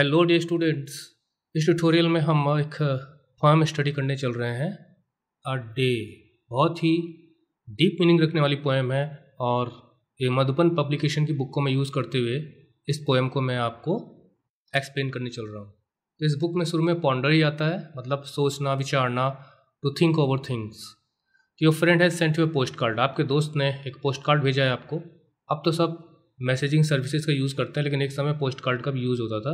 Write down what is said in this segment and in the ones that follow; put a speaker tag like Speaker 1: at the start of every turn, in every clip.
Speaker 1: Hello dear students इस tutorial में हम एक फॉर्म स्टडी करने चल रहे हैं अ डे बहुत ही डीप मीनिंग रखने वाली पोएम है और ये मधुबन पब्लिकेशन की बुक को मैं यूज़ करते हुए इस पोएम को मैं आपको एक्सप्लेन करने चल रहा हूँ तो इस बुक में शुरू में पॉन्डर ही आता है मतलब सोचना विचारना to think over things your friend has sent you postcard आपके दोस्त ने एक पोस्ट कार्ड भेजा है आपको अब तो सब मैसेजिंग सर्विसेज का यूज़ करते हैं लेकिन एक समय पोस्ट कार्ड का भी यूज़ होता था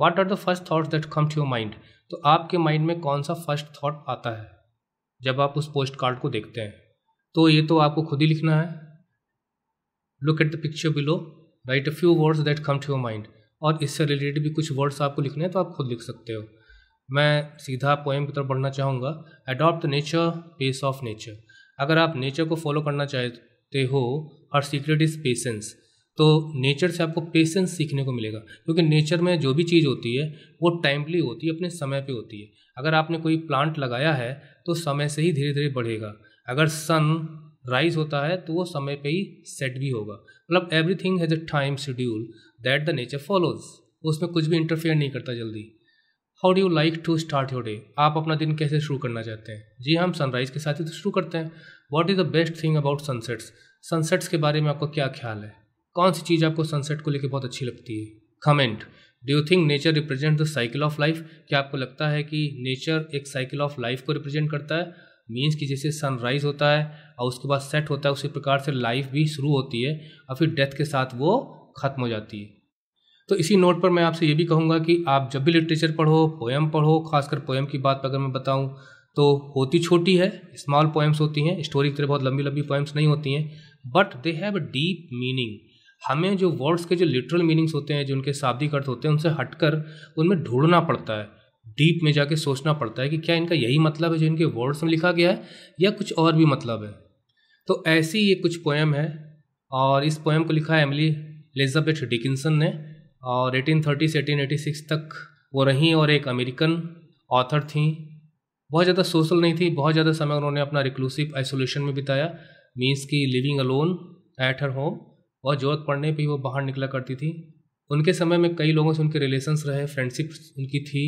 Speaker 1: what are the first thoughts that come to your mind तो आपके माइंड में कौन सा फर्स्ट थाट आता है जब आप उस पोस्ट कार्ड को देखते हैं तो ये तो आपको खुद ही लिखना है look at the picture below write a few words that come to your mind और इससे रिलेटेड भी कुछ वर्ड्स आपको लिखने हैं तो आप खुद लिख सकते हो मैं सीधा पोएम की तरफ बढ़ना चाहूँगा adopt nature pace of nature अगर आप नेचर को फॉलो करना चाहते हो हर सीक्रेट इज़ पेशेंस तो नेचर से आपको पेशेंस सीखने को मिलेगा क्योंकि नेचर में जो भी चीज़ होती है वो टाइमली होती है अपने समय पे होती है अगर आपने कोई प्लांट लगाया है तो समय से ही धीरे धीरे बढ़ेगा अगर सन राइज होता है तो वो समय पे ही सेट भी होगा मतलब everything has a time schedule that the nature follows उसमें कुछ भी इंटरफेयर नहीं करता जल्दी how do you like to start your day आप अपना दिन कैसे शुरू करना चाहते हैं जी हाँ, हम सनराइज़ के साथ ही तो शुरू करते हैं what is the best thing about sunsets sunsets के बारे में आपका क्या ख्याल है कौन सी चीज़ आपको सनसेट को लेकर बहुत अच्छी लगती है comment do you think nature represent the cycle of life क्या आपको लगता है कि नेचर एक साइकिल ऑफ लाइफ को रिप्रेजेंट करता है मीन्स कि जैसे सनराइज होता है और उसके बाद सेट होता है उसी प्रकार से लाइफ भी शुरू होती है और फिर डेथ के साथ वो ख़त्म हो जाती है तो इसी नोट पर मैं आपसे ये भी कहूँगा कि आप जब भी लिटरेचर पढ़ो पोएम पढ़ो खासकर पोएम की बात अगर मैं बताऊँ तो होती छोटी है स्मॉल पोएम्स होती हैं स्टोरी की तरह बहुत लंबी लंबी पोएम्स नहीं होती हैं but they have a deep meaning हमें जो वर्ड्स के जो लिटरल मीनिंग्स होते हैं जो उनके शाब्दिक अर्थ होते हैं उनसे हटकर उनमें ढूंढना पड़ता है डीप में जाके सोचना पड़ता है कि क्या इनका यही मतलब है जो इनके वर्ड्स में लिखा गया है या कुछ और भी मतलब है तो ऐसी ये कुछ पोएम है और इस पोएम को लिखा है एमली एलिजाबेथ डिकिंसन ने और 1830 से 1886 तक वो रहीं और एक अमेरिकन ऑथर थीं बहुत ज़्यादा सोशल नहीं थी बहुत ज़्यादा समय उन्होंने अपना रिक्लूसिव आइसोलेशन में बिताया मीन्स की living alone at her home और ज़रूरत पड़ने पर वो बाहर निकला करती थी उनके समय में कई लोगों से उनके रिलेशंस रहे फ्रेंडशिप उनकी थी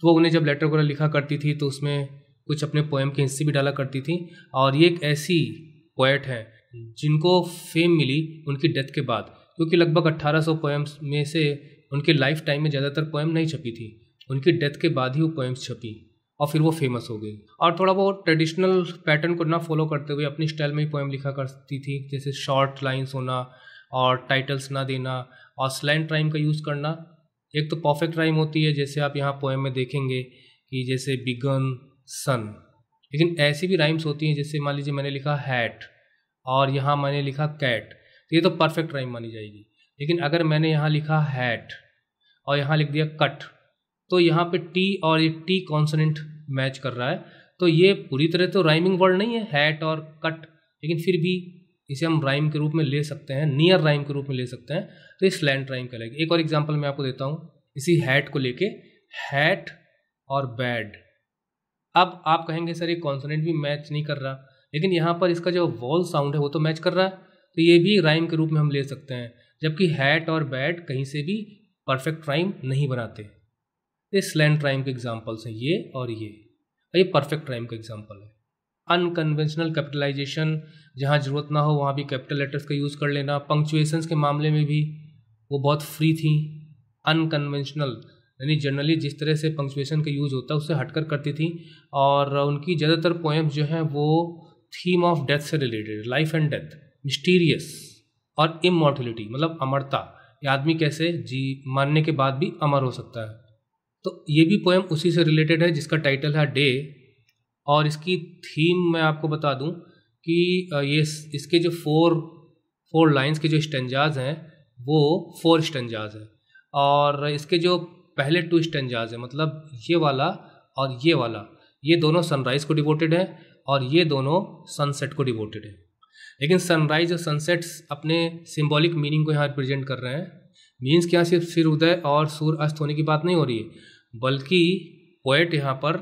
Speaker 1: तो वो उन्हें जब लेटर वगैरह लिखा करती थी तो उसमें कुछ अपने पोएम के हिस्से भी डाला करती थी और ये एक ऐसी पोएट है जिनको फेम मिली उनकी डेथ के बाद क्योंकि लगभग 1800 पोएम्स में से उनके लाइफ टाइम में ज़्यादातर पोएम नहीं छपी थी उनकी डेथ के बाद ही वो पोएम्स छपी और फिर वो फेमस हो गई और थोड़ा वो ट्रेडिशनल पैटर्न को ना फॉलो करते हुए अपनी स्टाइल में ही पोएम लिखा करती थी जैसे शॉर्ट लाइन्स होना और टाइटल्स ना देना और स्लैंट राइम का यूज़ करना एक तो परफेक्ट राइम होती है जैसे आप यहाँ पोएम में देखेंगे कि जैसे बिगन सन लेकिन ऐसी भी राइम्स होती हैं जैसे मान लीजिए मैंने लिखा हैट और यहाँ मैंने लिखा कैट तो ये तो परफेक्ट राइम मानी जाएगी लेकिन अगर मैंने यहाँ लिखा हैट और यहाँ लिख दिया कट तो यहाँ पे टी और ये टी कॉन्सनेंट मैच कर रहा है तो ये पूरी तरह तो राइमिंग वर्ड नहीं है हैट और कट लेकिन फिर भी इसे हम राइम के रूप में ले सकते हैं नियर राइम के रूप में ले सकते हैं तो ये स्लैंड राइम कहलाएगी एक और एग्जाम्पल मैं आपको देता हूँ इसी हैट को लेके हैट और बैड अब आप कहेंगे सर ये कॉन्सोनेंट भी मैच नहीं कर रहा लेकिन यहाँ पर इसका जो वॉल साउंड है वो तो मैच कर रहा है तो ये भी राइम के रूप में हम ले सकते हैं जबकि हैट और बैड कहीं से भी परफेक्ट राइम नहीं बनाते ये स्लैंड राइम के एग्जाम्पल्स हैं ये और ये और ये परफेक्ट राइम का एग्जाम्पल है अनकन्वेंशनल कैपिटलाइजेशन जहाँ ज़रूरत ना हो वहाँ भी कैपिटल लेटर्स का यूज़ कर लेना पंक्चुएशंस के मामले में भी वो बहुत फ्री थी अनकन्वेंशनल यानी जनरली जिस तरह से पंक्चुएशन का यूज़ होता है उससे हटकर करती थी और उनकी ज़्यादातर पोएम्स जो हैं वो थीम ऑफ डेथ से related life and death mysterious और इमोर्टिलिटी मतलब अमरता ये आदमी कैसे जी मरने के बाद भी अमर हो सकता है तो ये भी पोएम उसी से रिलेटेड है जिसका टाइटल है डे और इसकी थीम मैं आपको बता दूं कि ये इसके जो फोर फोर लाइंस के जो स्टेंजाज हैं वो फोर स्टेंजाज हैं और इसके जो पहले टू स्टेंजाज हैं मतलब ये वाला और ये वाला ये दोनों सनराइज़ को डिवोटेड है और ये दोनों सनसेट को डिवोटेड है लेकिन सनराइज और सनसेट्स अपने सिम्बॉलिक मीनिंग को यहाँ रिप्रेजेंट कर रहे हैं मीन्स के यहाँ सिर्फ उदय और सूर्य अस्त होने की बात नहीं हो रही है बल्कि पोएट यहाँ पर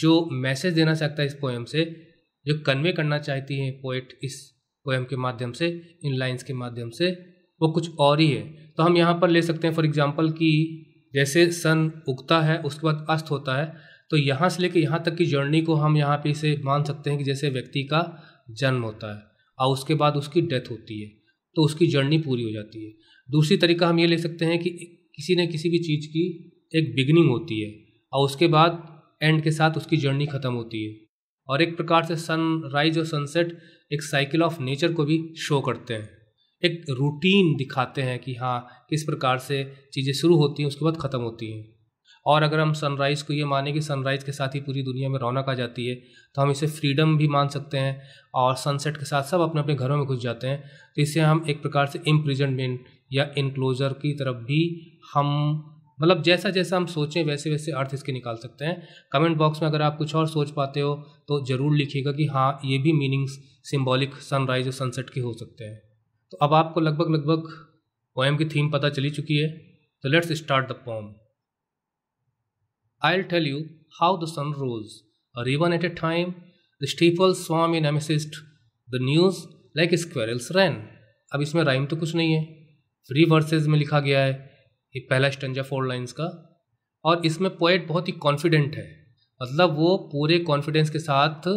Speaker 1: जो मैसेज देना चाहता है इस पोएम से जो कन्वे करना चाहती है पोइट इस पोएम के माध्यम से इन लाइंस के माध्यम से वो कुछ और ही है तो हम यहाँ पर ले सकते हैं फॉर एग्जाम्पल कि जैसे सन उगता है उसके बाद अस्त होता है तो यहाँ से लेकर यहाँ तक की जर्नी को हम यहाँ पे इसे मान सकते हैं कि जैसे व्यक्ति का जन्म होता है और उसके बाद उसकी डेथ होती है तो उसकी जर्नी पूरी हो जाती है दूसरी तरीका हम ये ले सकते हैं कि किसी न किसी भी चीज़ की एक बिगनिंग होती है और उसके बाद एंड के साथ उसकी जर्नी ख़त्म होती है और एक प्रकार से सनराइज और सनसेट एक साइकिल ऑफ नेचर को भी शो करते हैं एक रूटीन दिखाते हैं कि हाँ किस प्रकार से चीज़ें शुरू होती हैं उसके बाद ख़त्म होती हैं और अगर हम सनराइज़ को ये माने कि सनराइज़ के साथ ही पूरी दुनिया में रौनक आ जाती है तो हम इसे फ्रीडम भी मान सकते हैं और सनसेट के साथ सब अपने अपने घरों में घुस जाते हैं तो इसे हम एक प्रकार से इम्प्रिजनमेंट या इनक्लोजर की तरफ भी हम मतलब जैसा जैसा हम सोचें वैसे वैसे अर्थ इसके निकाल सकते हैं कमेंट बॉक्स में अगर आप कुछ और सोच पाते हो तो ज़रूर लिखिएगा कि हाँ ये भी मीनिंग्स सिम्बॉलिक सनराइज और सनसेट के हो सकते हैं तो अब आपको लगभग लगभग पोएम की थीम पता चली चुकी है तो let's start the poem I tell you how the sun rose ribbon at a time the steeples swam in in the news like like squirrels अब इसमें राइम तो कुछ नहीं है फ्री वर्सेज में लिखा गया है ये पहला स्टंजा फोर लाइन्स का और इसमें पोएट बहुत ही कॉन्फिडेंट है मतलब वो पूरे कॉन्फिडेंस के साथ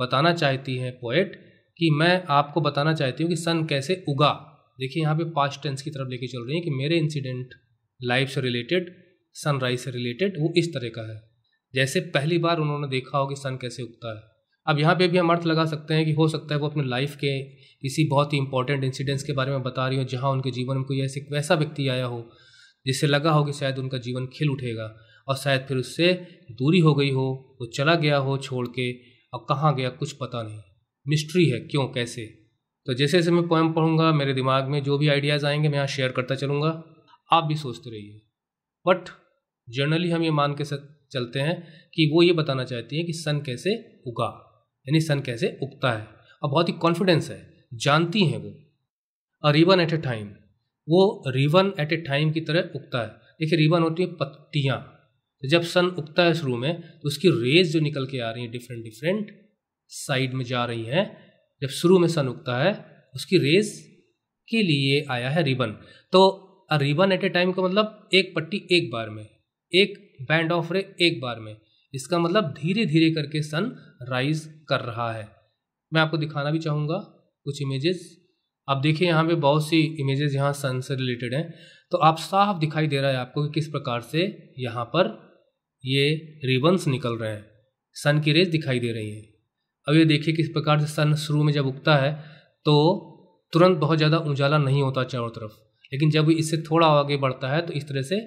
Speaker 1: बताना चाहती है पोएट कि मैं आपको बताना चाहती हूँ कि सन कैसे उगा देखिए यहाँ पे पास्ट टेंस की तरफ लेके चल रही है कि मेरे इंसिडेंट लाइफ से रिलेटेड सनराइज से रिलेटेड वो इस तरह का है जैसे पहली बार उन्होंने देखा हो कि सन कैसे उगता है अब यहाँ पे भी हम अर्थ लगा सकते हैं कि हो सकता है वो अपने लाइफ के किसी बहुत ही इंपॉर्टेंट इंसिडेंट्स के बारे में बता रही हो जहाँ उनके जीवन में कोई ऐसे वैसा व्यक्ति आया हो जिससे लगा हो कि शायद उनका जीवन खिल उठेगा और शायद फिर उससे दूरी हो गई हो वो चला गया हो छोड़ के और कहाँ गया कुछ पता नहीं मिस्ट्री है क्यों कैसे तो जैसे जैसे मैं पोएम पढ़ूंगा मेरे दिमाग में जो भी आइडियाज़ आएंगे मैं यहाँ शेयर करता चलूँगा आप भी सोचते रहिए बट जनरली हम ये मान के चलते हैं कि वो ये बताना चाहती हैं कि सन कैसे उगा यानी सन कैसे उगता है और बहुत ही कॉन्फिडेंस है जानती हैं वो और इवन एट ए टाइम वो रिवन एट ए टाइम की तरह उगता है देखिए रिवन होती है पत्तियाँ तो जब सन उगता है शुरू में तो उसकी रेज जो निकल के आ रही है डिफरेंट डिफरेंट साइड में जा रही हैं जब शुरू में सन उगता है उसकी रेज के लिए आया है रिबन तो रिबन एट ए टाइम का मतलब एक पट्टी एक बार में एक बैंड ऑफ रे एक बार में इसका मतलब धीरे धीरे करके सन राइज कर रहा है मैं आपको दिखाना भी चाहूँगा कुछ इमेजेस आप देखिए यहाँ पे बहुत सी इमेजेस यहाँ सन से रिलेटेड हैं तो आप साफ दिखाई दे रहा है आपको कि किस प्रकार से यहाँ पर ये रिबन्स निकल रहे हैं सन की रेज दिखाई दे रही है अब ये देखिए किस प्रकार से सन शुरू में जब उगता है तो तुरंत बहुत ज़्यादा उजाला नहीं होता चारों तरफ लेकिन जब इससे थोड़ा आगे बढ़ता है तो इस तरह से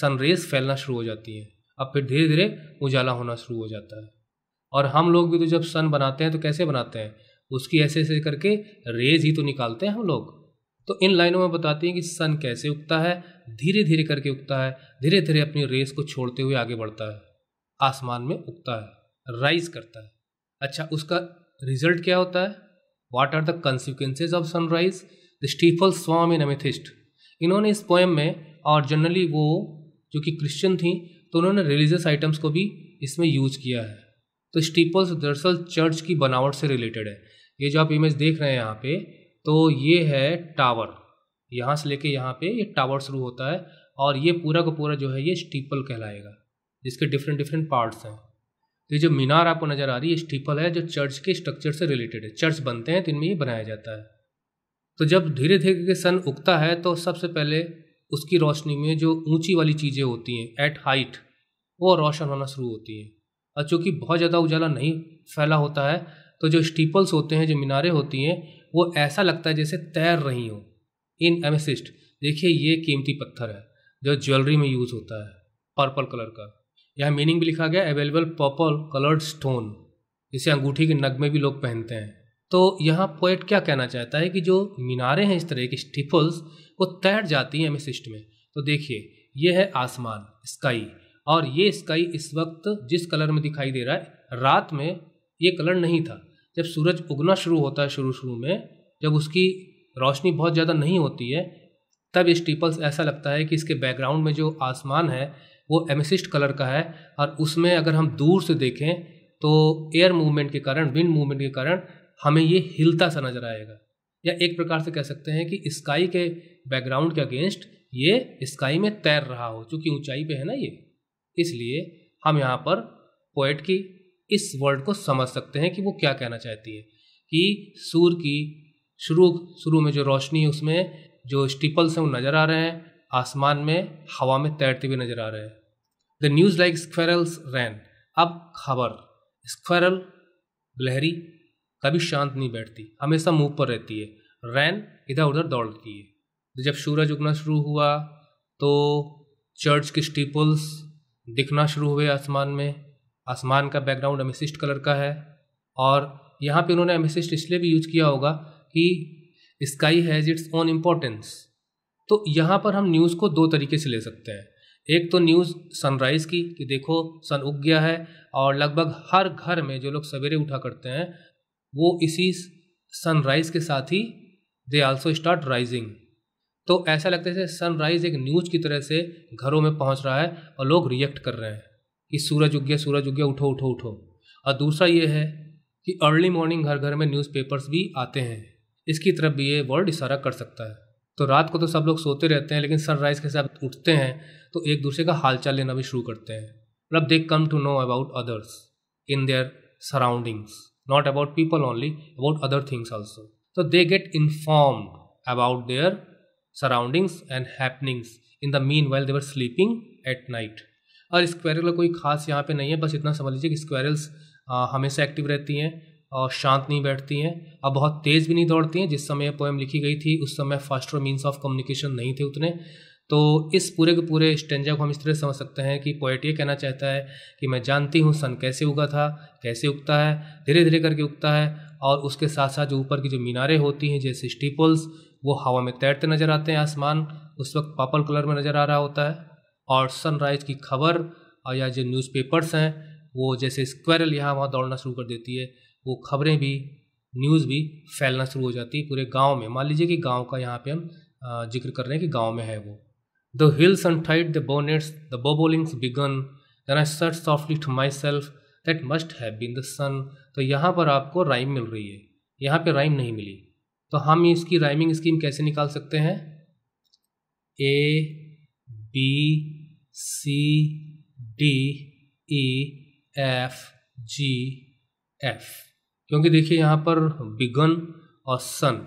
Speaker 1: सन रेज फैलना शुरू हो जाती है अब फिर धीरे धीरे उजाला होना शुरू हो जाता है और हम लोग भी तो जब सन बनाते हैं तो कैसे बनाते हैं उसकी ऐसे ऐसे करके रेज ही तो निकालते हैं हम लोग तो इन लाइनों में बताती हैं कि सन कैसे उगता है धीरे धीरे करके उगता है धीरे धीरे अपनी रेस को छोड़ते हुए आगे बढ़ता है आसमान में उगता है राइज करता है अच्छा उसका रिजल्ट क्या होता है what are the consequences of sunrise the steeples swam in इन्होंने इस पोएम में और जनरली वो जो कि क्रिश्चियन थी तो उन्होंने रिलीजियस आइटम्स को भी इसमें यूज किया है तो स्टीपल्स दरअसल चर्च की बनावट से रिलेटेड है ये जो आप इमेज देख रहे हैं यहाँ पे तो ये है टावर यहाँ से लेके यहाँ पे ये टावर शुरू होता है और ये पूरा का पूरा जो है ये स्टीपल कहलाएगा जिसके डिफरेंट डिफरेंट पार्ट्स हैं तो ये जो मीनार आपको नज़र आ रही है स्टीपल है जो चर्च के स्ट्रक्चर से रिलेटेड है चर्च बनते हैं तो इनमें ये बनाया जाता है तो जब धीरे धीरे सन उगता है तो सबसे पहले उसकी रोशनी में जो ऊंची वाली चीज़ें होती हैं एट हाइट वो रोशन होना शुरू होती हैं और चूँकि बहुत ज़्यादा उजाला नहीं फैला होता है तो जो स्टीपल्स होते हैं जो मीनारें होती हैं वो ऐसा लगता है जैसे तैर रही हों इन एमेसिस्ट देखिए ये कीमती पत्थर है जो ज्वेलरी में यूज़ होता है पर्पल कलर का यहाँ मीनिंग भी लिखा गया अवेलेबल पर्पल कलर्ड स्टोन जिसे अंगूठी के नग में भी लोग पहनते हैं तो यहाँ पोइट क्या कहना चाहता है कि जो मीनारें हैं इस तरह की स्टिफल्स वो तैर जाती हैं एमेसिस्ट में तो देखिए ये है आसमान स्काई और ये स्काई इस वक्त जिस कलर में दिखाई दे रहा है रात में ये कलर नहीं था जब सूरज उगना शुरू होता है शुरू शुरू में जब उसकी रोशनी बहुत ज़्यादा नहीं होती है तब इस स्टीपल्स ऐसा लगता है कि इसके बैकग्राउंड में जो आसमान है वो एमिसिस्ट कलर का है और उसमें अगर हम दूर से देखें तो एयर मूवमेंट के कारण विंड मूवमेंट के कारण हमें ये हिलता सा नज़र आएगा या एक प्रकार से कह सकते हैं कि स्काई के बैकग्राउंड के अगेंस्ट ये स्काई में तैर रहा हो चूँकि ऊंचाई पे है ना ये इसलिए हम यहाँ पर पोइट की इस वर्ड को समझ सकते हैं कि वो क्या कहना चाहती है कि सूर्य की शुरू शुरू में जो रोशनी है उसमें जो स्टिपल्स हैं वो नज़र आ रहे हैं आसमान में हवा में तैरते हुए नज़र आ रहे हैं the news like squirrels ran अब खबर स्क्वेरल लहरी कभी शांत नहीं बैठती हमेशा मुंह पर रहती है रैन इधर उधर दौड़ती है तो जब सूरज उगना शुरू हुआ तो चर्च के स्टीपल्स दिखना शुरू हुए आसमान में आसमान का बैकग्राउंड एमिसिस्ट कलर का है और यहाँ पे उन्होंने एमिसिस्ट इसलिए भी यूज किया होगा कि sky has its own importance तो यहाँ पर हम न्यूज़ को दो तरीके से ले सकते हैं एक तो न्यूज़ सनराइज़ की कि देखो सन उग गया है और लगभग हर घर में जो लोग सवेरे उठा करते हैं वो इसी सनराइज़ के साथ ही दे आल्सो स्टार्ट राइजिंग तो ऐसा लगता है सनराइज़ एक न्यूज़ की तरह से घरों में पहुंच रहा है और लोग रिएक्ट कर रहे हैं कि सूरज उग गया सूरज उग गया उठो उठो उठो और दूसरा ये है कि अर्ली मॉर्निंग घर घर में न्यूज़पेपर्स भी आते हैं इसकी तरफ भी ये वर्ड इशारा कर सकता है तो रात को तो सब लोग सोते रहते हैं लेकिन सनराइज़ के साथ उठते हैं तो एक दूसरे का हालचाल लेना भी शुरू करते हैं मतलब they come to know about others in their surroundings not about people only about other things also तो they get inform about their surroundings and happenings in the mean well they were sleeping at night और squirrel का कोई खास यहाँ पे नहीं है बस इतना समझ लीजिए कि स्क्वायरल्स हमेशा एक्टिव रहती हैं और शांत नहीं बैठती हैं और बहुत तेज़ भी नहीं दौड़ती हैं जिस समय पोएम लिखी गई थी उस समय फास्टर मीन्स ऑफ कम्युनिकेशन नहीं थे उतने तो इस पूरे के पूरे स्टेंजा को हम इस तरह समझ सकते हैं कि पोएट ये कहना चाहता है कि मैं जानती हूँ सन कैसे उगा था कैसे उगता है धीरे धीरे करके उगता है और उसके साथ साथ जो ऊपर की जो मीनारें होती हैं जैसे स्टीपल्स वो हवा में तैरते नजर आते हैं आसमान उस वक्त पर्पल कलर में नज़र आ रहा होता है और सनराइज़ की खबर या जो न्यूज़पेपर्स हैं वो जैसे स्क्वायरल यहाँ वहाँ दौड़ना शुरू कर देती है वो खबरें भी न्यूज़ भी फैलना शुरू हो जाती है पूरे गांव में मान लीजिए कि गांव का यहाँ पे हम जिक्र कर रहे हैं कि गांव में है वो the hills untied the bonnets the bobolinks begun then I search softly to myself that must have been the sun तो यहाँ पर आपको राइम मिल रही है यहाँ पे राइम नहीं मिली तो हम इसकी राइमिंग स्कीम कैसे निकाल सकते हैं A B C D E F G F क्योंकि देखिए यहाँ पर बिगन और सन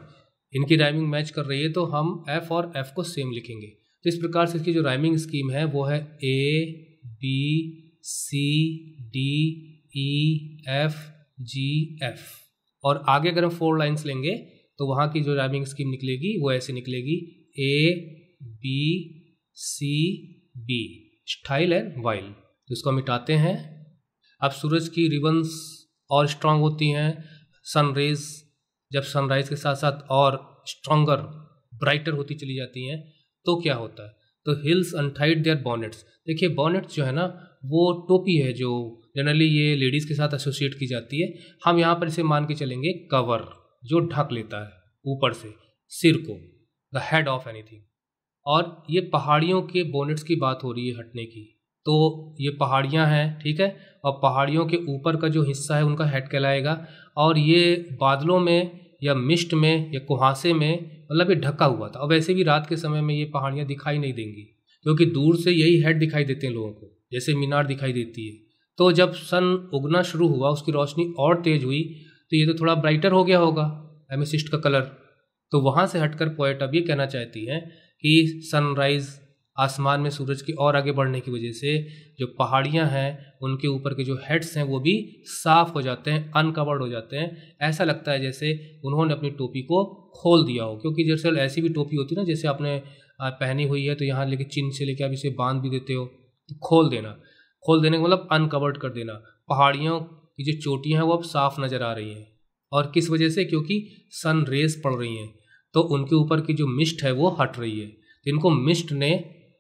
Speaker 1: इनकी राइमिंग मैच कर रही है तो हम एफ और एफ को सेम लिखेंगे तो इस प्रकार से इसकी जो राइमिंग स्कीम है वो है A B C D E F G F और आगे अगर हम फोर लाइन्स लेंगे तो वहाँ की जो राइमिंग स्कीम निकलेगी वो ऐसे निकलेगी A B C B stile and while जिसको हम मिटाते हैं अब सूरज की रिबन्स और स्ट्रांग होती हैं सनरेज जब सनराइज के साथ साथ और स्ट्रांगर ब्राइटर होती चली जाती हैं तो क्या होता है तो हिल्स अनटाइड देयर बॉनेट्स देखिए बॉनेट्स जो है ना वो टोपी है जो जनरली ये लेडीज़ के साथ एसोसिएट की जाती है हम यहाँ पर इसे मान के चलेंगे कवर जो ढक लेता है ऊपर से सिर को द हेड ऑफ एनीथिंग और ये पहाड़ियों के बोनेट्स की बात हो रही है हटने की तो ये पहाड़ियाँ हैं ठीक है और पहाड़ियों के ऊपर का जो हिस्सा है उनका हेड कहलाएगा और ये बादलों में या मिस्ट में या कुहासे में मतलब ये ढका हुआ था और वैसे भी रात के समय में ये पहाड़ियाँ दिखाई नहीं देंगी क्योंकि दूर से यही हेड दिखाई देते हैं लोगों को जैसे मीनार दिखाई देती है तो जब सन उगना शुरू हुआ उसकी रोशनी और तेज़ हुई तो ये तो थोड़ा ब्राइटर हो गया होगा एमिसिस्ट का कलर तो वहाँ से हटकर पोएट अब ये कहना चाहती हैं कि सनराइज़ आसमान में सूरज की और आगे बढ़ने की वजह से जो पहाड़ियाँ हैं उनके ऊपर के जो हेड्स हैं वो भी साफ़ हो जाते हैं अनकवर्ड हो जाते हैं ऐसा लगता है जैसे उन्होंने अपनी टोपी को खोल दिया हो क्योंकि जैसे ऐसी भी टोपी होती है ना जैसे आपने पहनी हुई है तो यहाँ लेके चिन्ह से लेके आप इसे बांध भी देते हो तो खोल देना खोल देने का मतलब अनकवर्ड कर देना पहाड़ियों की जो चोटियाँ हैं वो अब साफ़ नज़र आ रही हैं और किस वजह से क्योंकि सन रेज पड़ रही हैं तो उनके ऊपर की जो मिस्ट है वो हट रही है जिनको इनको मिस्ट ने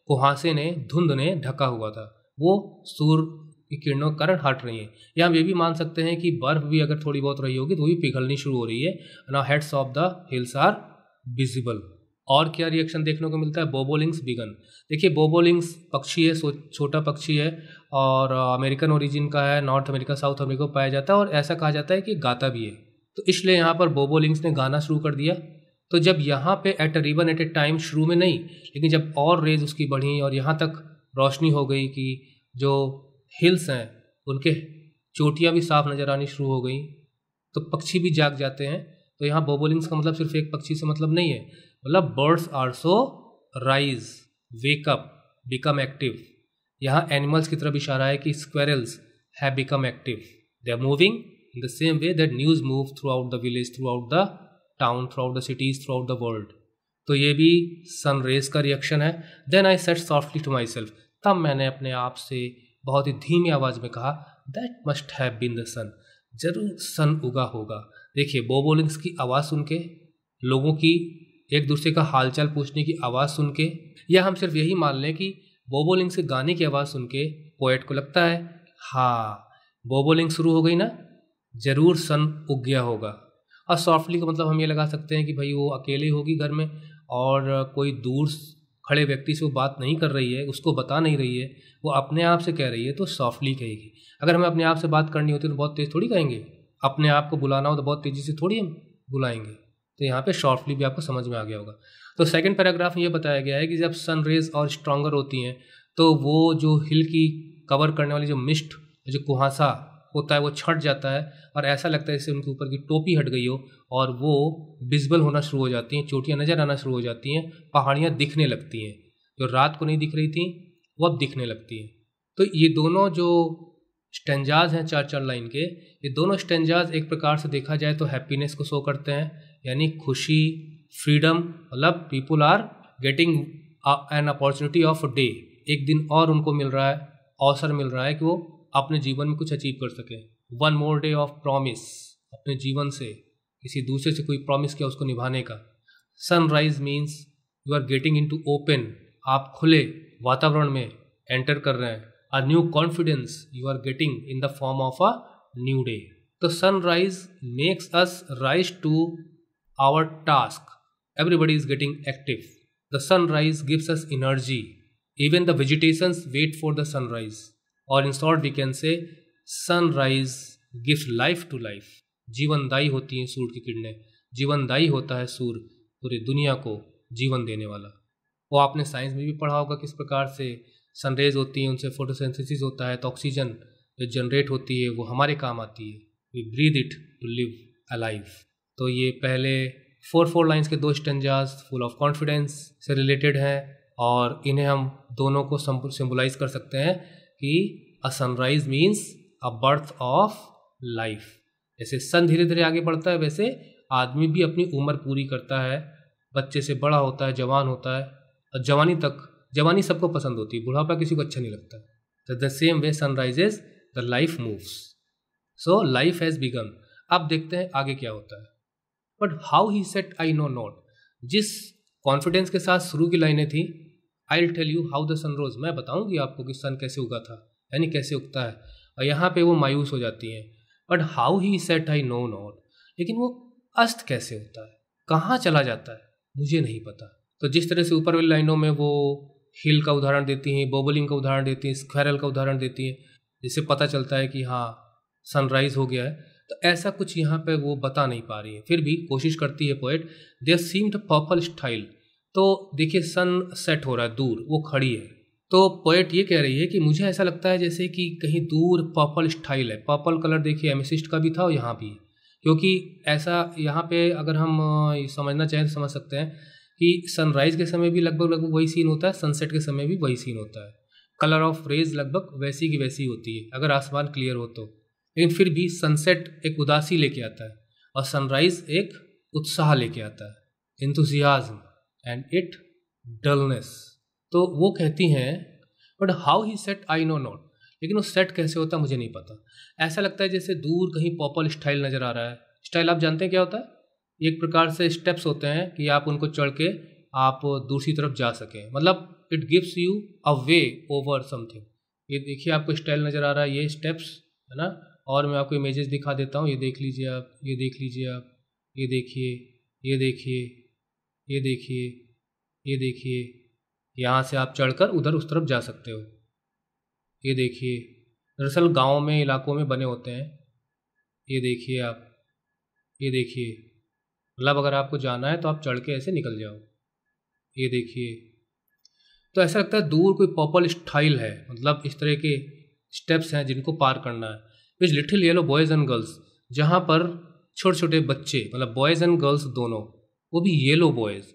Speaker 1: कुहासे ने धुंध ने ढका हुआ था वो सूर्य की किरणों के कारण हट रही है या हम ये भी मान सकते हैं कि बर्फ़ भी अगर थोड़ी बहुत रही होगी तो वो भी पिघलनी शुरू हो रही है ना heads of the hills are visible और क्या रिएक्शन देखने को मिलता है बोबोलिंग्स बिगन देखिए बोबोलिंग्स पक्षी है छोटा पक्षी है और अमेरिकन uh, ओरिजिन का है नॉर्थ अमेरिका साउथ अमेरिका पाया जाता है और ऐसा कहा जाता है कि गाता भी है तो इसलिए यहाँ पर बोबोलिंग्स ने गाना शुरू कर दिया तो जब यहाँ पे at a ribbon at a time शुरू में नहीं लेकिन जब और रेज उसकी बढ़ी और यहाँ तक रोशनी हो गई कि जो हिल्स हैं उनके चोटियाँ भी साफ नज़र आनी शुरू हो गई तो पक्षी भी जाग जाते हैं तो यहाँ बोबोलिंग्स का मतलब सिर्फ एक पक्षी से मतलब नहीं है मतलब birds are so rise wake up become active यहाँ एनिमल्स की तरफ इशारा है कि squirrels have become active they are moving in the same way that news move throughout the village throughout the town out the cities throughout the world तो ये भी sun rays का reaction है then I said softly to myself तब मैंने अपने आप से बहुत ही धीमी आवाज़ में कहा that must have been the sun जरूर सन उगा होगा देखिए बोबोलिंग्स की आवाज़ सुन के लोगों की एक दूसरे का हालचाल पूछने की आवाज़ सुन के या हम सिर्फ यही मान लें कि बोबोलिंग से गाने की आवाज़ सुन के पोएट को लगता है हाँ बोबोलिंग शुरू हो गई ना ज़रूर सन उग गया होगा और हाँ, सॉफ्टली का मतलब हम ये लगा सकते हैं कि भाई वो अकेले होगी घर में और कोई दूर खड़े व्यक्ति से वो बात नहीं कर रही है उसको बता नहीं रही है वो अपने आप से कह रही है तो सॉफ्टली कहेगी अगर हमें अपने आप से बात करनी होती है तो बहुत तेज़ थोड़ी कहेंगे अपने आप को बुलाना हो तो बहुत तेज़ी से थोड़ी हम बुलाएंगे तो यहाँ पे शॉर्टली भी आपको समझ में आ गया होगा तो सेकंड पैराग्राफ में ये बताया गया है कि जब सन रेज और स्ट्रॉगर होती हैं तो वो जो हिल की कवर करने वाली जो मिस्ट जो कुहासा होता है वो छट जाता है और ऐसा लगता है जैसे उनके ऊपर की टोपी हट गई हो और वो बिजबल होना शुरू हो जाती हैं चोटियाँ नज़र आना शुरू हो जाती हैं पहाड़ियाँ दिखने लगती हैं जो रात को नहीं दिख रही थी वो अब दिखने लगती हैं तो ये दोनों जो स्टेंजाज हैं चार चार लाइन के ये दोनों स्टेंजाज एक प्रकार से देखा जाए तो हैप्पीनेस को शो करते हैं यानी खुशी फ्रीडम मतलब people are getting an opportunity of day एक दिन और उनको मिल रहा है अवसर मिल रहा है कि वो अपने जीवन में कुछ अचीव कर सके one more day of promise अपने जीवन से किसी दूसरे से कोई प्रॉमिस किया उसको निभाने का sunrise means you are getting in to open आप खुले वातावरण में एंटर कर रहे हैं a new confidence you are getting in the form of a new day तो sunrise makes us rise to our task is getting active the sun rise gives us energy even the vegetations wait for the sunrise और in short we can say sunrise gift life to life जीवनदायी होती हैं सूर्य की किरणें जीवनदायी होता है सूर्य पूरी दुनिया को जीवन देने वाला वो आपने साइंस में भी पढ़ा होगा किस प्रकार से सनरेज होती हैं उनसे फोटोसिंथेसिस होता है तो ऑक्सीजन जो जनरेट होती है वो हमारे काम आती है we breathe it to live alive तो ये पहले फोर फोर लाइन्स के दो स्टेंजाज फुल ऑफ कॉन्फिडेंस से रिलेटेड हैं और इन्हें हम दोनों को सिम्बलाइज कर सकते हैं कि a sunrise means a birth of life जैसे सन धीरे धीरे आगे बढ़ता है वैसे आदमी भी अपनी उम्र पूरी करता है बच्चे से बड़ा होता है जवान होता है और जवानी तक जवानी सबको पसंद होती है बुढ़ापा किसी को अच्छा नहीं लगता तो the same way sunrises the life moves so life has begun अब देखते हैं आगे क्या होता है but how he set I know not जिस कॉन्फिडेंस के साथ शुरू की लाइनें थी I tell you how the sun rose मैं बताऊंगी आपको कि सन कैसे उगा था यानी कैसे उगता है और यहाँ पे वो मायूस हो जाती हैं but how he set I know not लेकिन वो अस्त कैसे होता है कहाँ चला जाता है मुझे नहीं पता तो जिस तरह से ऊपर वाली लाइनों में वो हिल का उदाहरण देती हैं बोबलिंग का उदाहरण देती हैं स्क्वायरल का उदाहरण देती हैं जिससे पता चलता है कि हाँ सनराइज हो गया है तो ऐसा कुछ यहाँ पे वो बता नहीं पा रही है फिर भी कोशिश करती है poet there seemed purple stile तो देखिए सन सेट हो रहा है दूर वो खड़ी है तो पोएट ये कह रही है कि मुझे ऐसा लगता है जैसे कि कहीं दूर पर्पल स्टाइल है पर्पल कलर देखिए एमिसिस्ट का भी था और यहाँ भी क्योंकि ऐसा यहाँ पे अगर हम समझना चाहें तो समझ सकते हैं कि सनराइज के समय भी लगभग लगभग वही सीन होता है सनसेट के समय भी वही सीन होता है कलर ऑफ रेज लगभग वैसी की वैसी होती है अगर आसमान क्लियर हो तो लेकिन फिर भी सनसेट एक उदासी लेके आता है और सनराइज एक उत्साह लेके आता है इंतजियाज्म एंड इट डलनेस तो वो कहती हैं but how he set I know not लेकिन वो सेट कैसे होता है मुझे नहीं पता ऐसा लगता है जैसे दूर कहीं पॉपल स्टाइल नज़र आ रहा है स्टाइल आप जानते हैं क्या होता है एक प्रकार से स्टेप्स होते हैं कि आप उनको चढ़ के आप दूसरी तरफ जा सकें मतलब it gives you a way over something ये देखिए आपको स्टाइल नज़र आ रहा है ये स्टेप्स है ना और मैं आपको इमेजेस दिखा देता हूँ ये देख लीजिए आप ये देख लीजिए आप ये देखिए ये देखिए ये देखिए ये देखिए यहाँ से आप चढ़कर उधर उस तरफ जा सकते हो ये देखिए दरअसल गाँव में इलाकों में बने होते हैं ये देखिए आप ये देखिए मतलब अगर आपको जाना है तो आप चढ़ के ऐसे निकल जाओ ये देखिए तो ऐसा लगता है दूर कोई पॉपल स्टाइल है मतलब इस तरह के स्टेप्स हैं जिनको पार करना है which little yellow boys and girls जहाँ पर छोटे छोटे बच्चे मतलब बॉयज़ एंड गर्ल्स दोनों वो भी येलो बॉयज़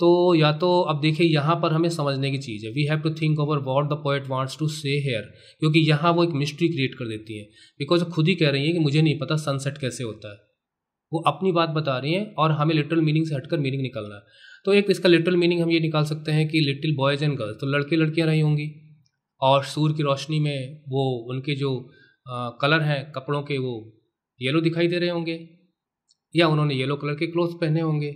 Speaker 1: तो या तो अब देखिए यहाँ पर हमें समझने की चीज़ है we have to think over what the poet wants to say here क्योंकि यहाँ वो एक मिस्ट्री क्रिएट कर देती हैं बिकॉज खुद ही कह रही हैं कि मुझे नहीं पता सनसेट कैसे होता है वो अपनी बात बता रही हैं और हमें लिटरल मीनिंग से हटकर मीनिंग निकालना है तो एक इसका लिटरल मीनिंग हम ये निकाल सकते हैं कि लिटिल बॉयज़ एंड गर्ल्स तो लड़के लड़कियाँ रही होंगी और सूर्य की रोशनी में वो उनके जो आ, कलर हैं कपड़ों के वो येलो दिखाई दे रहे होंगे या उन्होंने येलो कलर के क्लोथ पहने होंगे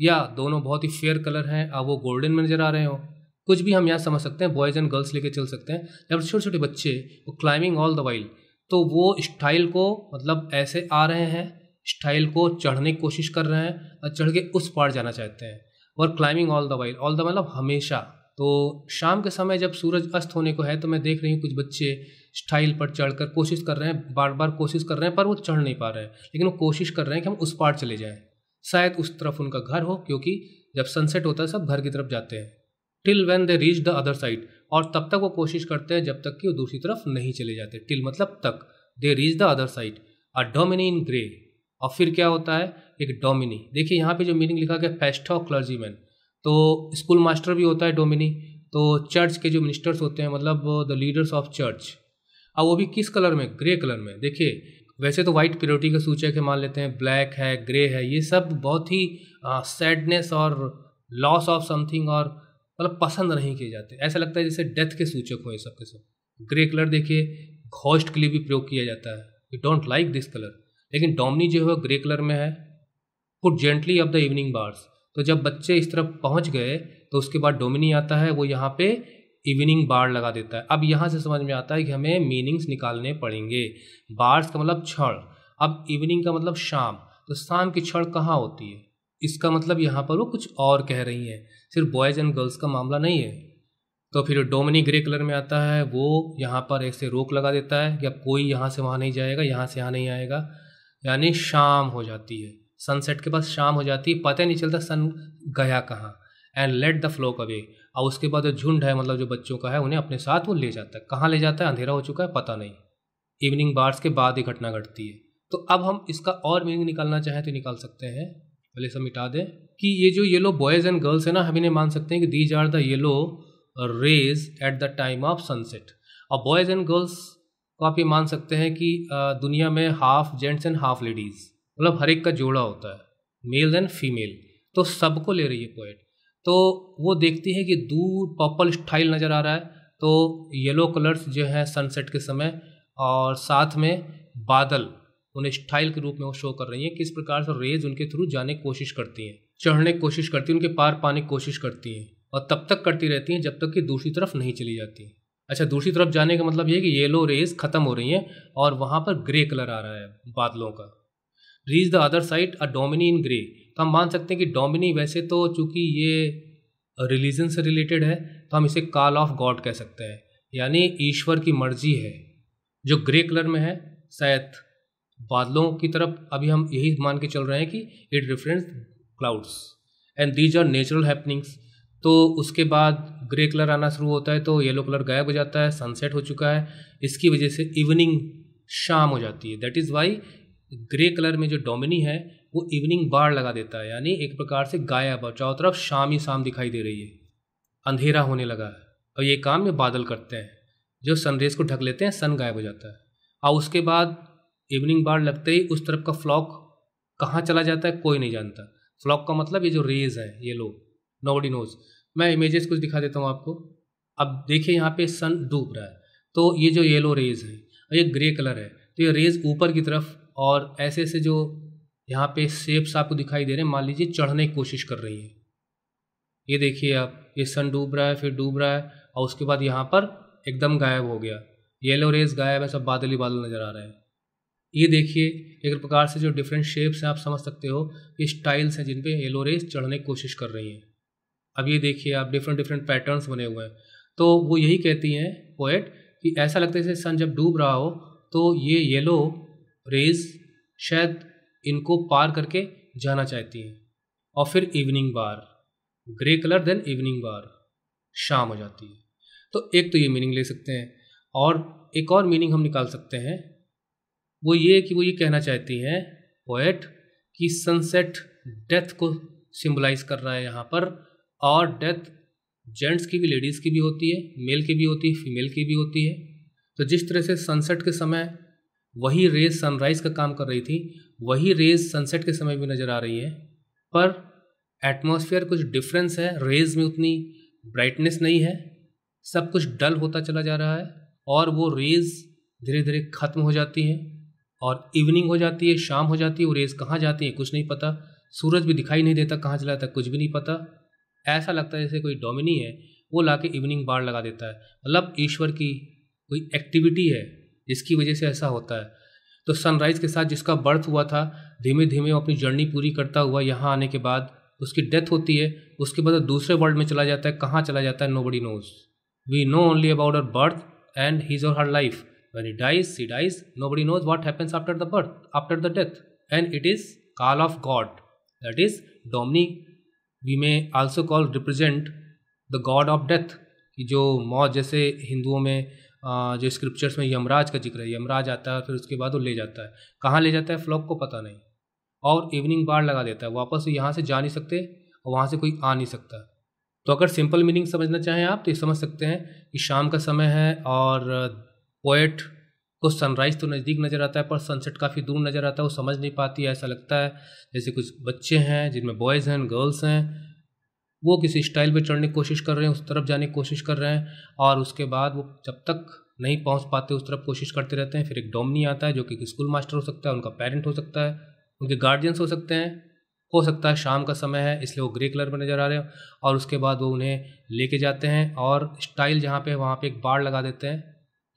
Speaker 1: या दोनों बहुत ही फेयर कलर हैं अब वो गोल्डन में नज़र आ रहे हो कुछ भी हम यहाँ समझ सकते हैं बॉयज़ एंड गर्ल्स लेके चल सकते हैं जब छोटे छोटे बच्चे वो क्लाइंबिंग ऑल द वाइल तो वो स्टाइल को मतलब ऐसे आ रहे हैं स्टाइल को चढ़ने की कोशिश कर रहे हैं और चढ़ के उस पार जाना चाहते हैं और climbing all the while all the मतलब हमेशा तो शाम के समय जब सूरज अस्त होने को है तो मैं देख रही हूँ कुछ बच्चे स्टाइल पर चढ़कर कोशिश कर रहे हैं बार बार कोशिश कर रहे हैं पर वो चढ़ नहीं पा रहे हैं लेकिन वो कोशिश कर रहे हैं कि हम उस पार चले जाएँ शायद उस तरफ उनका घर हो क्योंकि जब सनसेट होता है सब घर की तरफ जाते हैं till when they reach the other side और तब तक वो कोशिश करते हैं जब तक कि वो दूसरी तरफ नहीं चले जाते टिल मतलब तक they reach the other side a dominie in grey और फिर क्या होता है एक डोमिनी देखिए यहाँ पे जो मीनिंग लिखा गया पेस्ट ऑफ क्लर्जीमैन तो स्कूल मास्टर भी होता है डोमिनी तो चर्च के जो मिनिस्टर्स होते हैं मतलब द लीडर्स ऑफ चर्च अब वो भी किस कलर में ग्रे कलर में देखिए वैसे तो वाइट प्योरिटी का सूचक है मान लेते हैं ब्लैक है ग्रे है ये सब बहुत ही सैडनेस और लॉस ऑफ समथिंग और मतलब पसंद नहीं किए जाते ऐसा लगता है जैसे डेथ के सूचक हो ये सब के सब ग्रे कलर देखिए घोष्ट के लिए भी प्रयोग किया जाता है you don't like this colour लेकिन डोमनी जो है ग्रे कलर में है put gently of the evening bars तो जब बच्चे इस तरफ पहुंच गए तो उसके बाद डोमिनी आता है वो यहाँ पे इवनिंग बार लगा देता है अब यहाँ से समझ में आता है कि हमें मीनिंग्स निकालने पड़ेंगे बार्स का मतलब क्षण अब इवनिंग का मतलब शाम तो शाम की क्षण कहाँ होती है इसका मतलब यहाँ पर वो कुछ और कह रही हैं सिर्फ बॉयज़ एंड गर्ल्स का मामला नहीं है तो फिर डोमिनी ग्रे कलर में आता है वो यहाँ पर ऐसे रोक लगा देता है कि अब कोई यहाँ से वहाँ नहीं जाएगा यहाँ से यहाँ नहीं आएगा यानी शाम हो जाती है सनसेट के पास शाम हो जाती है पता नहीं चलता सन गया कहाँ एंड लेट द फ्लो कवे और उसके बाद जो झुंड है मतलब जो बच्चों का है उन्हें अपने साथ वो ले जाता है कहाँ ले जाता है अंधेरा हो चुका है पता नहीं इवनिंग बार्स के बाद ही घटना घटती है तो अब हम इसका और मीनिंग निकालना चाहें तो निकाल सकते हैं पहले सब मिटा दें कि ये जो येलो बॉयज़ एंड गर्ल्स है ना हम इन्हें मान सकते हैं कि these are the yellow rays at the time of sunset और बॉयज़ एंड गर्ल्स को आप ये मान सकते हैं कि दुनिया में half gents and half ladies मतलब हर एक का जोड़ा होता है मेल एंड फीमेल तो सबको ले रही है पोइट तो वो देखती हैं कि दूर पर्पल स्टाइल नज़र आ रहा है तो येलो कलर्स जो है सनसेट के समय और साथ में बादल उन्हें स्टाइल के रूप में वो शो कर रही हैं किस प्रकार से रेज उनके थ्रू जाने की कोशिश करती हैं चढ़ने की कोशिश करती हैं उनके पार पाने की कोशिश करती हैं और तब तक करती रहती हैं जब तक कि दूसरी तरफ नहीं चली जाती अच्छा दूसरी तरफ जाने का मतलब ये कि येलो रेज ख़त्म हो रही हैं और वहाँ पर ग्रे कलर आ रहा है बादलों का रीज the other side a dominie in grey तो हम मान सकते हैं कि डोमिनी वैसे तो चूंकि ये रिलीजन से रिलेटेड है तो हम इसे कॉल ऑफ गॉड कह सकते हैं यानी ईश्वर की मर्जी है जो ग्रे कलर में है शायद बादलों की तरफ अभी हम यही मान के चल रहे हैं कि it reference clouds and these are natural happenings तो उसके बाद ग्रे कलर आना शुरू होता है तो येलो कलर गायब हो जाता है सनसेट हो चुका है इसकी वजह से इवनिंग शाम हो जाती है that is why grey colour में जो डोमिनी है वो इवनिंग बाढ़ लगा देता है यानी एक प्रकार से गायब और चारों तरफ शाम ही शाम दिखाई दे रही है अंधेरा होने लगा है और ये काम ये बादल करते हैं जो सनरेज को ढक लेते हैं सन गायब हो जाता है और उसके बाद इवनिंग बाढ़ लगते ही उस तरफ का फ्लॉक कहाँ चला जाता है कोई नहीं जानता फ्लॉक का मतलब ये जो रेज है ये लो बडी नोज मैं इमेजेस कुछ दिखा देता हूँ आपको अब देखिए यहाँ पे सन डूब रहा है तो ये जो येलो रेज है ये ग्रे कलर है तो ये रेज ऊपर की तरफ और ऐसे ऐसे जो यहाँ पे सेप्स आपको दिखाई दे रहे हैं मान लीजिए चढ़ने की कोशिश कर रही है ये देखिए आप ये सन डूब रहा है फिर डूब रहा है और उसके बाद यहाँ पर एकदम गायब हो गया येलो रेस गायब है सब बादल ही बादल नज़र आ रहे हैं ये देखिए एक प्रकार से जो डिफरेंट शेप्स हैं आप समझ सकते हो ये स्टाइल्स हैं जिन येलो रेस चढ़ने की कोशिश कर रही हैं अब ये देखिए आप डिफरेंट डिफरेंट पैटर्न्स बने हुए हैं तो वो यही कहती हैं पोएट कि ऐसा लगता है जैसे सन जब डूब रहा हो तो ये येलो रेज शायद इनको पार करके जाना चाहती है और फिर evening bar grey colour then evening bar शाम हो जाती है तो एक तो ये मीनिंग ले सकते हैं और एक और मीनिंग हम निकाल सकते हैं वो ये कि वो ये कहना चाहती हैं पोएट कि सनसेट डेथ को सिम्बलाइज कर रहा है यहाँ पर और डेथ जेंट्स की भी लेडीज़ की भी होती है मेल की भी होती है फीमेल की भी होती है तो जिस तरह से सनसेट के समय वही रेज सनराइज का काम कर रही थी वही रेज सनसेट के समय भी नज़र आ रही है पर एटमॉस्फेयर कुछ डिफरेंस है रेज में उतनी ब्राइटनेस नहीं है सब कुछ डल होता चला जा रहा है और वो रेज धीरे धीरे ख़त्म हो जाती है और इवनिंग हो जाती है शाम हो जाती है वो रेज कहाँ जाती है कुछ नहीं पता सूरज भी दिखाई नहीं देता कहाँ चला था कुछ भी नहीं पता ऐसा लगता है जैसे कोई डोमिनी है वो ला इवनिंग बाढ़ लगा देता है मतलब ईश्वर की कोई एक्टिविटी है जिसकी वजह से ऐसा होता है तो सनराइज़ के साथ जिसका बर्थ हुआ था धीमे धीमे वो अपनी जर्नी पूरी करता हुआ यहाँ आने के बाद उसकी डेथ होती है उसके बाद दूसरे वर्ल्ड में चला जाता है कहाँ चला जाता है nobody knows we know only about our birth and his और her life he dies she dies nobody knows what happens after the birth after the death and it is call of God that is dominie we may also call represent the God of death कि जो मौत जैसे हिंदुओं में जो scriptures में यमराज का जिक्र है यमराज आता है फिर उसके बाद वो ले जाता है कहाँ ले जाता है फ्लॉक को पता नहीं और इवनिंग बाढ़ लगा देता है वापस यहाँ से जा नहीं सकते और वहाँ से कोई आ नहीं सकता तो अगर सिंपल मीनिंग समझना चाहें आप तो ये समझ सकते हैं कि शाम का समय है और पोएट को सनराइज़ तो नज़दीक नज़र आता है पर सनसेट काफ़ी दूर नज़र आता है वो समझ नहीं पाती है ऐसा लगता है जैसे कुछ बच्चे हैं जिनमें बॉयज़ हैं गर्ल्स हैं वो किसी स्टाइल पे चढ़ने की कोशिश कर रहे हैं उस तरफ जाने की कोशिश कर रहे हैं और उसके बाद वो जब तक नहीं पहुंच पाते उस तरफ कोशिश करते रहते हैं फिर एक डोमनी आता है जो कि स्कूल मास्टर हो सकता है उनका पेरेंट हो सकता है उनके गार्जियंस हो सकते हैं हो सकता है शाम का समय है इसलिए वो ग्रे कलर में नज़र आ रहे हैं और उसके बाद वो उन्हें लेके जाते हैं और स्टाइल जहाँ पे वहाँ पे एक बार लगा देते हैं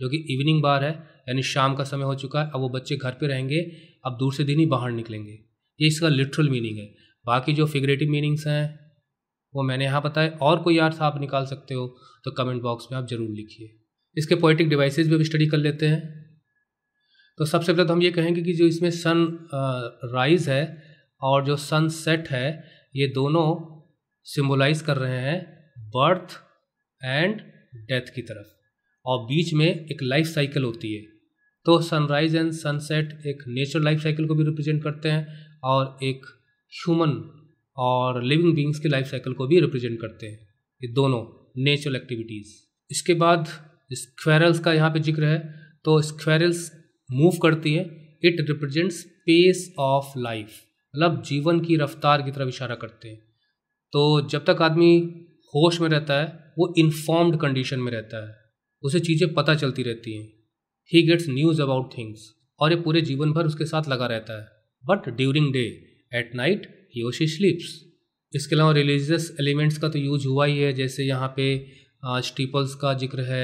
Speaker 1: जो कि इवनिंग बार है यानी शाम का समय हो चुका है अब वो बच्चे घर पे रहेंगे अब दूसरे दिन ही बाहर निकलेंगे ये इसका लिटरल मीनिंग है बाकी जो फिगरेटिव मीनिंग्स हैं वो मैंने यहाँ बताया और कोई आर्ट्स आप निकाल सकते हो तो कमेंट बॉक्स में आप ज़रूर लिखिए इसके पोइटिक डिवाइसेस भी स्टडी कर लेते हैं तो सबसे पहले तो हम ये कहेंगे कि जो इसमें सन राइज है और जो सनसेट है ये दोनों सिम्बोलाइज कर रहे हैं बर्थ एंड डेथ की तरफ और बीच में एक लाइफ साइकिल होती है तो सनराइज एंड सनसेट एक नेचुरल लाइफ साइकिल को भी रिप्रेजेंट करते हैं और एक ह्यूमन और लिविंग बींग्स के लाइफ साइकिल को भी रिप्रेजेंट करते हैं ये दोनों नेचुरल एक्टिविटीज़ इसके बाद स्क्वेरल्स का यहाँ पे जिक्र है तो स्क्वेरल्स मूव करती है it represents pace of life मतलब जीवन की रफ्तार की तरफ इशारा करते हैं तो जब तक आदमी होश में रहता है वो इन्फॉर्म्ड कंडीशन में रहता है उसे चीज़ें पता चलती रहती हैं he gets news about things और ये पूरे जीवन भर उसके साथ लगा रहता है but during day at night योशी स्लिप्स इसके अलावा रिलीजियस एलिमेंट्स का तो यूज हुआ ही है जैसे यहाँ पे स्टीपल्स का जिक्र है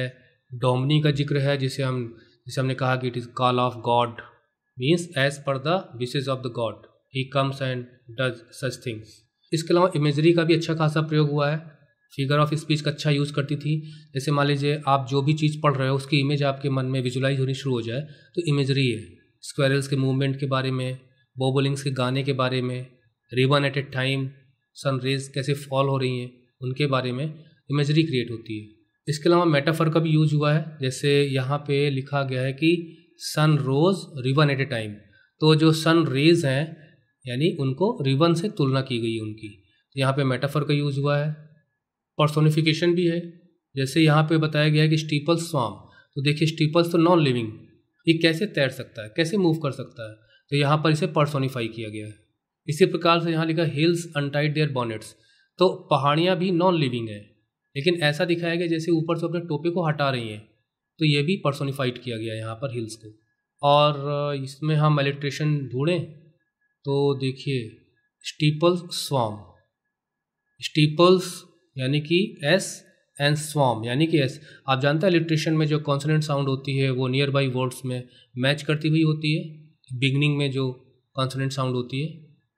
Speaker 1: डोमनी का जिक्र है जिसे हम जिसे हमने कहा कि it is call of God means as per the wishes of the God he comes and does such things इसके अलावा इमेजरी का भी अच्छा खासा प्रयोग हुआ है फिगर ऑफ स्पीच का अच्छा यूज़ करती थी जैसे मान लीजिए आप जो भी चीज़ पढ़ रहे हो उसकी इमेज आपके मन में विजुलाइज होनी शुरू हो जाए तो इमेजरी है स्क्वेरल्स के मूवमेंट के बारे में बोबोलिंग्स के गाने के बारे में ribbon at a time sun rays कैसे फॉल हो रही हैं उनके बारे में इमेजरी क्रिएट होती है इसके अलावा मेटाफर का भी यूज हुआ है जैसे यहाँ पे लिखा गया है कि sun rose ribbon at a time तो जो सन रेज हैं यानी उनको रिबन से तुलना की गई है उनकी यहाँ पे मेटाफर का यूज हुआ है पर्सोनिफिकेशन भी है जैसे यहाँ पे बताया गया है कि स्टीपल स्वाम तो देखिए स्टीपल्स तो नॉन लिविंग ये कैसे तैर सकता है कैसे मूव कर सकता है तो यहाँ पर इसे पर्सोनिफाई किया गया है इसी प्रकार से यहाँ लिखा हिल्स अनटाइड देयर बॉनेट्स तो पहाड़ियाँ भी नॉन लिविंग है लेकिन ऐसा दिखाया गया जैसे ऊपर से अपने टोपे को हटा रही हैं तो ये भी पर्सोनिफाइड किया गया यहाँ पर हिल्स को और इसमें हम एलिट्रेशन ढूंढें तो देखिए स्टीपल्स स्वाम स्टीपल्स यानी कि एस एंड स्वाम यानी कि एस आप जानते हैं इलेक्ट्रिशन में जो कॉन्सोनेंट साउंड होती है वो नियर बाई वर्ड्स में मैच करती हुई होती है बिगनिंग में जो कॉन्सोनेंट साउंड होती है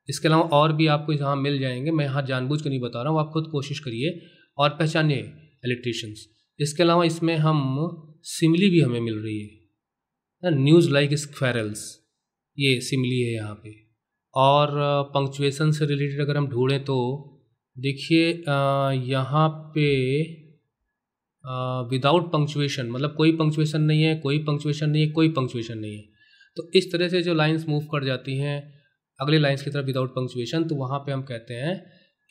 Speaker 1: इसके अलावा और भी आपको यहाँ मिल जाएंगे मैं यहाँ जानबूझ कर नहीं बता रहा हूँ आप खुद कोशिश करिए और पहचानिए इलेक्ट्रिशंस इसके अलावा इसमें हम सिमली भी हमें मिल रही है न्यूज़ लाइक स्क्वेरल्स ये सिमली है यहाँ पे और पंक्चुएसन से रिलेटेड अगर हम ढूंढें तो देखिए यहाँ पे विदाउट पंक्चुएशन मतलब कोई पंक्चुएशन नहीं है कोई पंक्चुएशन नहीं है कोई पंक्चुएशन नहीं है तो इस तरह से जो लाइंस मूव कर जाती हैं अगले लाइन्स की तरफ विदाउट पंक्चुएशन तो वहाँ पे हम कहते हैं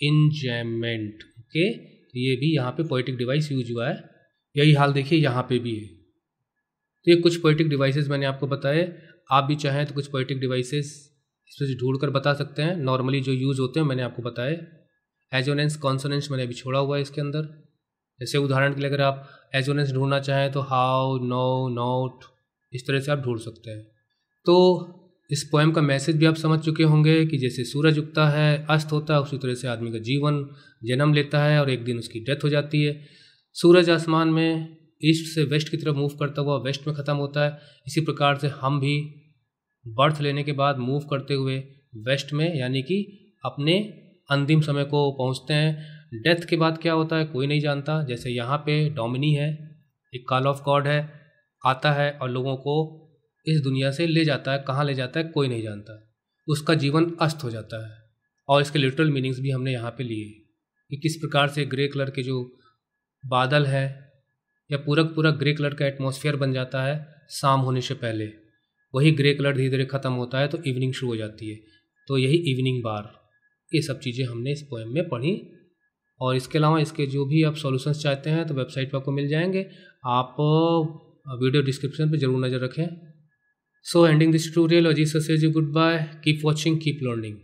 Speaker 1: इंजैमेंट ओके तो ये भी यहाँ पे पोइटिक डिवाइस यूज हुआ है यही हाल देखिए यहाँ पे भी है तो ये कुछ पोइटिक डिवाइसेस मैंने आपको बताए आप भी चाहें तो कुछ पोइटिक डिवाइसेस इसमें से ढूंढ कर बता सकते हैं नॉर्मली जो यूज़ होते हैं मैंने आपको बताए एजोनेंस कॉन्सोनेंस मैंने अभी छोड़ा हुआ है इसके अंदर जैसे उदाहरण के लिए अगर आप एजोनेंस ढूंढना चाहें तो हाउ नो नोट इस तरह से आप ढूंढ सकते हैं तो इस पोएम का मैसेज भी आप समझ चुके होंगे कि जैसे सूरज उगता है अस्त होता है उसी तरह से आदमी का जीवन जन्म लेता है और एक दिन उसकी डेथ हो जाती है सूरज आसमान में ईस्ट से वेस्ट की तरफ मूव करता हुआ वेस्ट में ख़त्म होता है इसी प्रकार से हम भी बर्थ लेने के बाद मूव करते हुए वेस्ट में यानी कि अपने अंतिम समय को पहुंचते हैं डेथ के बाद क्या होता है कोई नहीं जानता जैसे यहाँ पे डोमिनी है एक कॉल ऑफ गॉड है आता है और लोगों को इस दुनिया से ले जाता है कहाँ ले जाता है कोई नहीं जानता उसका जीवन अस्त हो जाता है और इसके लिटरल मीनिंग्स भी हमने यहाँ पे लिए कि किस प्रकार से ग्रे कलर के जो बादल है या पूरा पूरा ग्रे कलर का एटमोसफियर बन जाता है शाम होने से पहले वही ग्रे कलर धीरे धीरे ख़त्म होता है तो इवनिंग शुरू हो जाती है तो यही इवनिंग बार ये सब चीज़ें हमने इस पोएम में पढ़ी और इसके अलावा इसके जो भी आप सॉल्यूशंस चाहते हैं तो वेबसाइट पर आपको मिल जाएंगे आप वीडियो डिस्क्रिप्शन पर ज़रूर नज़र रखें So ending this tutorial, Ajit says you goodbye. Keep watching, keep learning.